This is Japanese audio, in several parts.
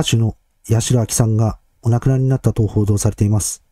歌手の八代亜紀さんがお亡くなりになったと報道されています。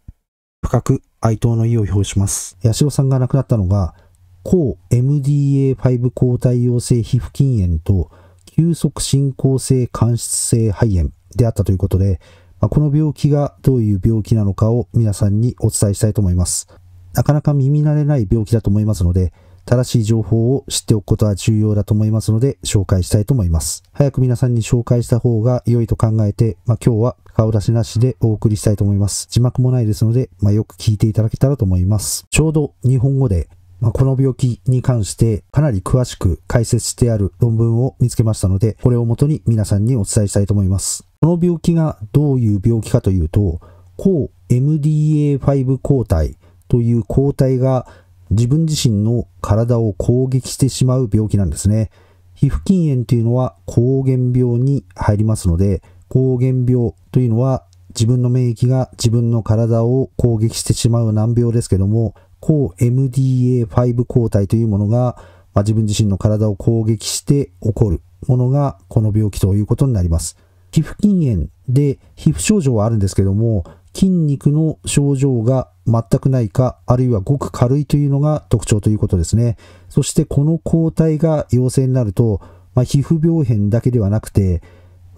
深く哀悼の意を表します。八代さんが亡くなったのが、抗 MDA5 抗体陽性皮膚筋炎と急速進行性間質性肺炎であったということで、まこの病気がどういう病気なのかを皆さんにお伝えしたいと思います。なかなか耳慣れない病気だと思いますので、正しい情報を知っておくことは重要だと思いますので紹介したいと思います。早く皆さんに紹介した方が良いと考えて、まあ、今日は顔出しなしでお送りしたいと思います。字幕もないですので、まあ、よく聞いていただけたらと思います。ちょうど日本語でまあ、この病気に関してかなり詳しく解説してある論文を見つけましたので、これをもとに皆さんにお伝えしたいと思います。この病気がどういう病気かというと、抗 MDA5 抗体という抗体が自分自身の体を攻撃してしまう病気なんですね。皮膚筋炎というのは抗原病に入りますので、抗原病というのは自分の免疫が自分の体を攻撃してしまう難病ですけども、抗 MDA5 抗体というものが、まあ、自分自身の体を攻撃して起こるものがこの病気ということになります。皮膚筋炎で皮膚症状はあるんですけども、筋肉の症状が全くないか、あるいはごく軽いというのが特徴ということですね。そしてこの抗体が陽性になると、まあ、皮膚病変だけではなくて、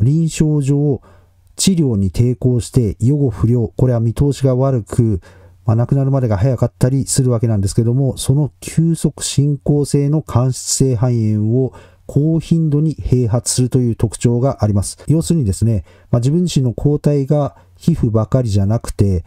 臨床上、治療に抵抗して予後不良、これは見通しが悪く、まあ、亡くなるまでが早かったりするわけなんですけども、その急速進行性の間質性肺炎を高頻度に併発するという特徴があります。要するにですね、まあ、自分自身の抗体が皮膚ばかりじゃなくて、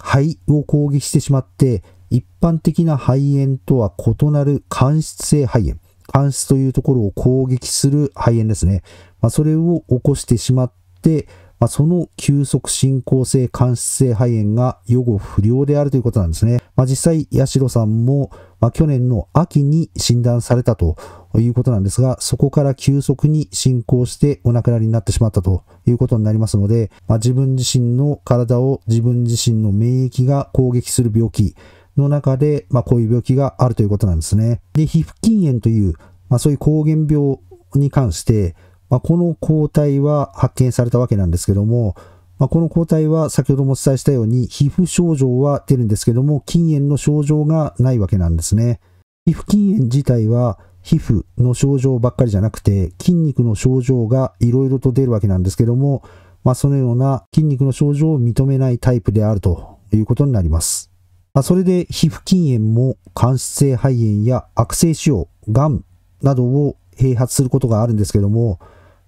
肺を攻撃してしまって、一般的な肺炎とは異なる間質性肺炎。間質というところを攻撃する肺炎ですね。まあ、それを起こしてしまって、まあ、その急速進行性間質性肺炎が予後不良であるということなんですね。まあ、実際、八代さんも、まあ、去年の秋に診断されたということなんですが、そこから急速に進行してお亡くなりになってしまったということになりますので、まあ、自分自身の体を自分自身の免疫が攻撃する病気の中で、まあ、こういう病気があるということなんですね。で、皮膚筋炎という、まあ、そういう抗原病に関して、まあ、この抗体は発見されたわけなんですけども、まあ、この抗体は先ほどもお伝えしたように皮膚症状は出るんですけども、筋炎の症状がないわけなんですね。皮膚筋炎自体は皮膚の症状ばっかりじゃなくて、筋肉の症状がいろいろと出るわけなんですけども、まあ、そのような筋肉の症状を認めないタイプであるということになります。まあ、それで皮膚筋炎も間質性肺炎や悪性腫瘍、がんなどを併発することがあるんですけども、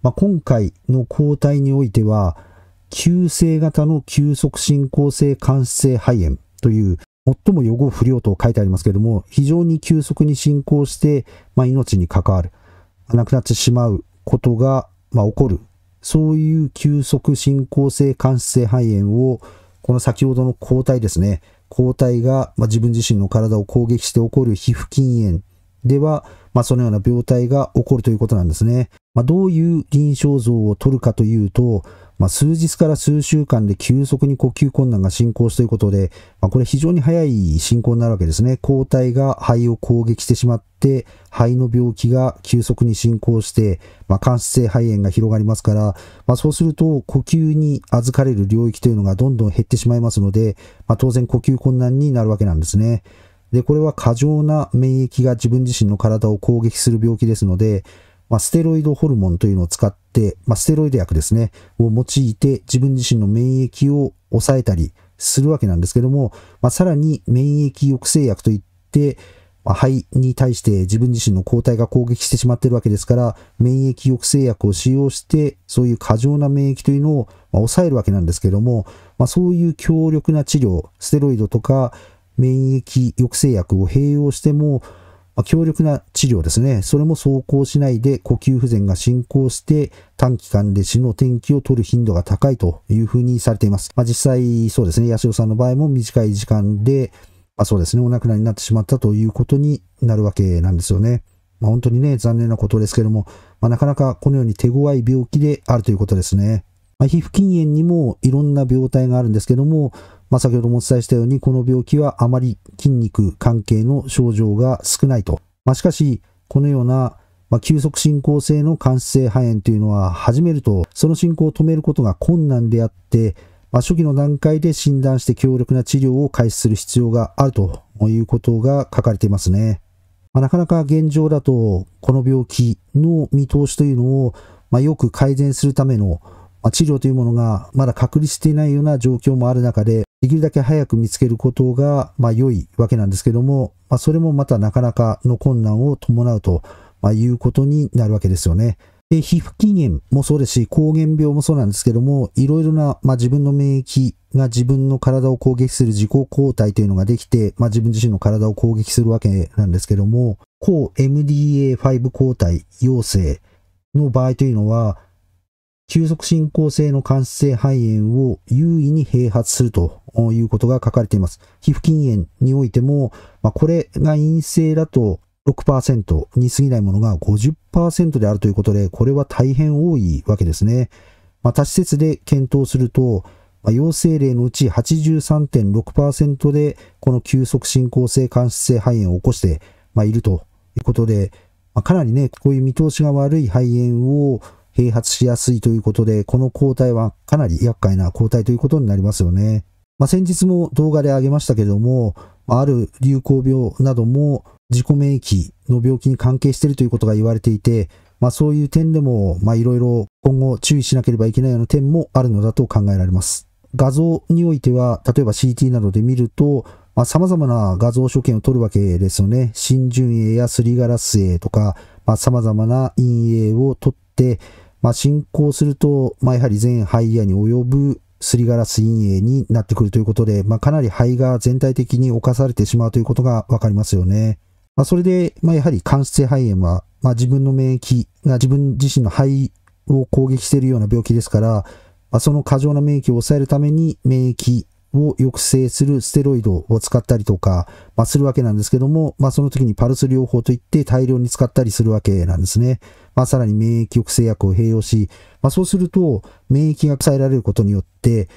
まあ、今回の抗体においては、急性型の急速進行性間質性肺炎という最も予後不良と書いてありますけれども、非常に急速に進行して、まあ、命に関わる、亡くなってしまうことが、まあ、起こる、そういう急速進行性間質性肺炎を、この先ほどの抗体ですね、抗体が、まあ、自分自身の体を攻撃して起こる皮膚筋炎では、まあ、そのような病態が起こるということなんですね。まあ、どういう臨床像を取るかというと、まあ、数日から数週間で急速に呼吸困難が進行していることで、まあ、これ非常に早い進行になるわけですね。抗体が肺を攻撃してしまって、肺の病気が急速に進行して、まあ、間質性肺炎が広がりますから、まあ、そうすると呼吸に預かれる領域というのがどんどん減ってしまいますので、まあ、当然呼吸困難になるわけなんですね。で、これは過剰な免疫が自分自身の体を攻撃する病気ですので、まあ、ステロイドホルモンというのを使って、まあ、ステロイド薬ですね、を用いて自分自身の免疫を抑えたりするわけなんですけども、まあ、さらに免疫抑制薬といって、まあ、肺に対して自分自身の抗体が攻撃してしまっているわけですから、免疫抑制薬を使用して、そういう過剰な免疫というのを抑えるわけなんですけども、まあ、そういう強力な治療、ステロイドとか免疫抑制薬を併用しても、まあ、強力な治療ですね。それも走行しないで呼吸不全が進行して短期間で死の天気を取る頻度が高いというふうにされています。まあ、実際そうですね、八代さんの場合も短い時間で、まあ、そうですね、お亡くなりになってしまったということになるわけなんですよね。まあ、本当にね、残念なことですけども、まあ、なかなかこのように手強い病気であるということですね。まあ、皮膚筋炎にもいろんな病態があるんですけども、まあ、先ほどもお伝えしたように、この病気はあまり筋肉関係の症状が少ないと。まあ、しかし、このような、まあ、急速進行性の間質性肺炎というのは始めると、その進行を止めることが困難であって、まあ、初期の段階で診断して強力な治療を開始する必要があるということが書かれていますね。まあ、なかなか現状だと、この病気の見通しというのを、まあ、よく改善するための、まあ、治療というものがまだ確立していないような状況もある中で、できるだけ早く見つけることが、まあ、良いわけなんですけども、まあ、それもまたなかなかの困難を伴うと、まあ、いうことになるわけですよね。で、皮膚起源もそうですし、抗原病もそうなんですけども、いろいろな、まあ、自分の免疫が自分の体を攻撃する自己抗体というのができて、まあ、自分自身の体を攻撃するわけなんですけども、抗 MDA5 抗体陽性の場合というのは、急速進行性の間質性肺炎を優位に併発するということが書かれています。皮膚禁炎においても、まあ、これが陰性だと6%に過ぎないものが50%であるということで、これは大変多いわけですね。ま他施設で検討すると、まあ、陽性例のうち83.6%でこの急速進行性間質性肺炎を起こして、まあ、いるということで、まあ、かなりね、こういう見通しが悪い肺炎を併発しやすいということで、この抗体はかなり厄介な抗体ということになりますよね。まあ、先日も動画で挙げましたけれども、ある流行病なども自己免疫の病気に関係しているということが言われていて、まあ、そういう点でも、まあ、いろいろ今後注意しなければいけないような点もあるのだと考えられます。画像においては、例えば CT などで見ると、まあ、様々な画像所見を取るわけですよね。真純影やすりガラス影とか、まあ、様々な陰影を取って、まあ、進行すると、まあ、やはり全肺野に及ぶすりガラス陰影になってくるということで、まあ、かなり肺が全体的に侵されてしまうということがわかりますよね。まあ、それで、まあ、やはり間質性肺炎は、まあ、自分の免疫が自分自身の肺を攻撃しているような病気ですから、まあ、その過剰な免疫を抑えるために免疫を抑制するステロイドを使ったりとか、まあ、するわけなんですけども、まあ、その時にパルス療法といって大量に使ったりするわけなんですね。まあ、さらに免疫抑制薬を併用し、まあ、そうすると免疫が抑えられることによって、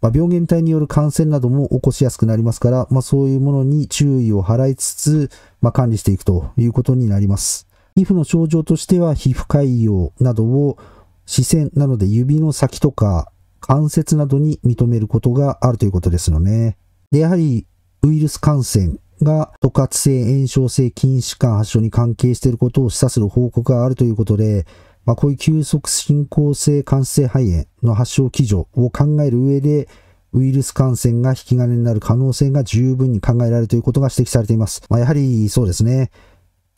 ま病原体による感染なども起こしやすくなりますから、まあ、そういうものに注意を払いつつ、まあ、管理していくということになります。皮膚の症状としては、皮膚潰瘍などを視線なので指の先とか関節などに認めることがあるということですよね。で、やはりウイルス感染が突発性炎症性筋弛緩発症に関係していることを示唆する報告があるということで、まあ、こういう急速進行性関節肺炎の発症基準を考える上で、ウイルス感染が引き金になる可能性が十分に考えられるということが指摘されています。まあ、やはりそうですね。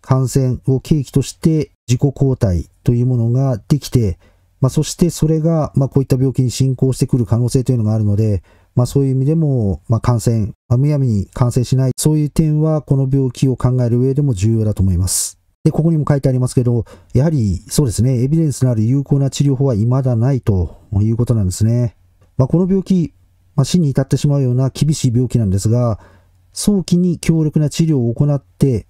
感染を契機として自己抗体というものができて、まあ、そしてそれが、まあ、こういった病気に進行してくる可能性というのがあるので、まあ、そういう意味でも、まあ、感染、まあ、むやみに感染しない、そういう点はこの病気を考える上でも重要だと思います。で、ここにも書いてありますけど、やはりそうですね、エビデンスのある有効な治療法は未だないということなんですね。まあ、この病気、まあ、死に至ってしまうような厳しい病気なんですが、早期に強力な治療を行って、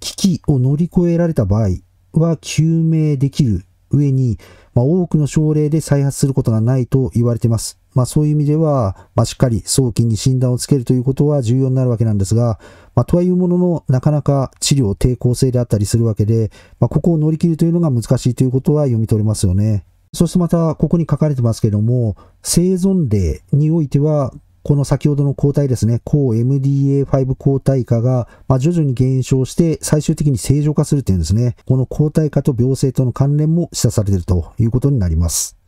危機を乗り越えられた場合は救命できる上に、まあ、多くの症例で再発することがないと言われています。まあ、そういう意味では、まあ、しっかり早期に診断をつけるということは重要になるわけなんですが、まあ、とはいうものの、なかなか治療抵抗性であったりするわけで、まあ、ここを乗り切るというのが難しいということは読み取れますよね。そしてまた、ここに書かれてますけども、生存例においては、この先ほどの抗体ですね、抗 MDA5 抗体化が、ま徐々に減少して、最終的に正常化する点ですね。この抗体化と病性との関連も示唆されているということになります。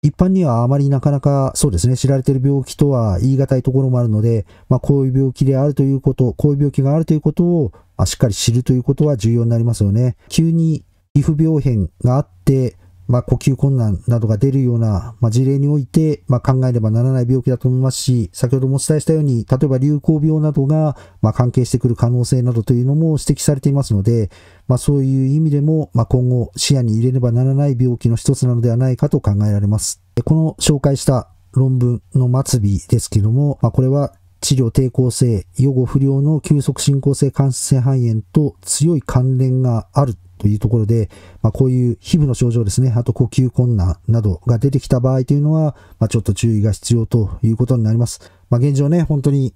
一般にはあまりなかなかそうですね、知られている病気とは言い難いところもあるので、まあ、こういう病気であるということ、こういう病気があるということを、ましっかり知るということは重要になりますよね。急に皮膚病変があって、まあ、呼吸困難などが出るような、まあ、事例において、まあ、考えねばならない病気だと思いますし、先ほどもお伝えしたように、例えば流行病などが、ま関係してくる可能性などというのも指摘されていますので、まそういう意味でも、ま今後視野に入れねばならない病気の一つなのではないかと考えられます。この紹介した論文の末尾ですけども、まこれは治療抵抗性、予後不良の急速進行性関節性肺炎と強い関連があるというところで、まあ、こういう皮膚の症状ですね、あと呼吸困難などが出てきた場合というのは、まあ、ちょっと注意が必要ということになります。まあ、現状ね、本当に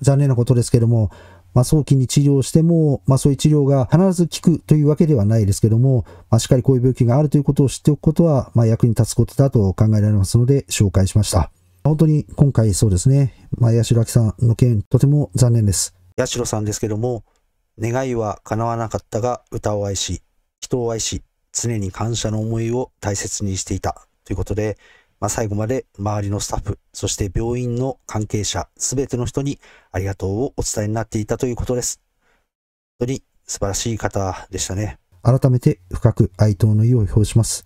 残念なことですけども、まあ、早期に治療しても、まあ、そういう治療が必ず効くというわけではないですけども、まあ、しっかりこういう病気があるということを知っておくことは、まあ、役に立つことだと考えられますので、紹介しました。本当に今回そうですね、まあ、八代亜紀さんの件、とても残念です。八代さんですけども、願いは叶わなかったが歌を愛し、人を愛し、常に感謝の思いを大切にしていたということで、まあ、最後まで周りのスタッフ、そして病院の関係者、すべての人にありがとうをお伝えになっていたということです。本当に素晴らしい方でしたね。改めて深く哀悼の意を表します。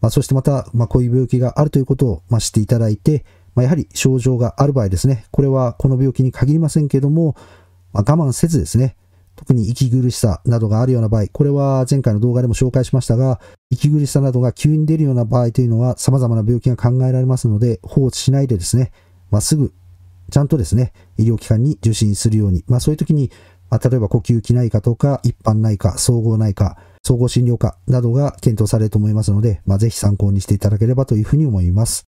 まあ、そしてまた、まあ、こういう病気があるということを、まあ、知っていただいて、まあ、やはり症状がある場合ですね、これはこの病気に限りませんけども、まあ、我慢せずですね、特に息苦しさなどがあるような場合、これは前回の動画でも紹介しましたが、息苦しさなどが急に出るような場合というのは様々な病気が考えられますので、放置しないでですね、まっすぐ、ちゃんとですね、医療機関に受診するように、まあ、そういう時に、まあ、例えば呼吸器内科とか、一般内科、総合内科、総合診療科などが検討されると思いますので、まあ、ぜひ参考にしていただければというふうに思います。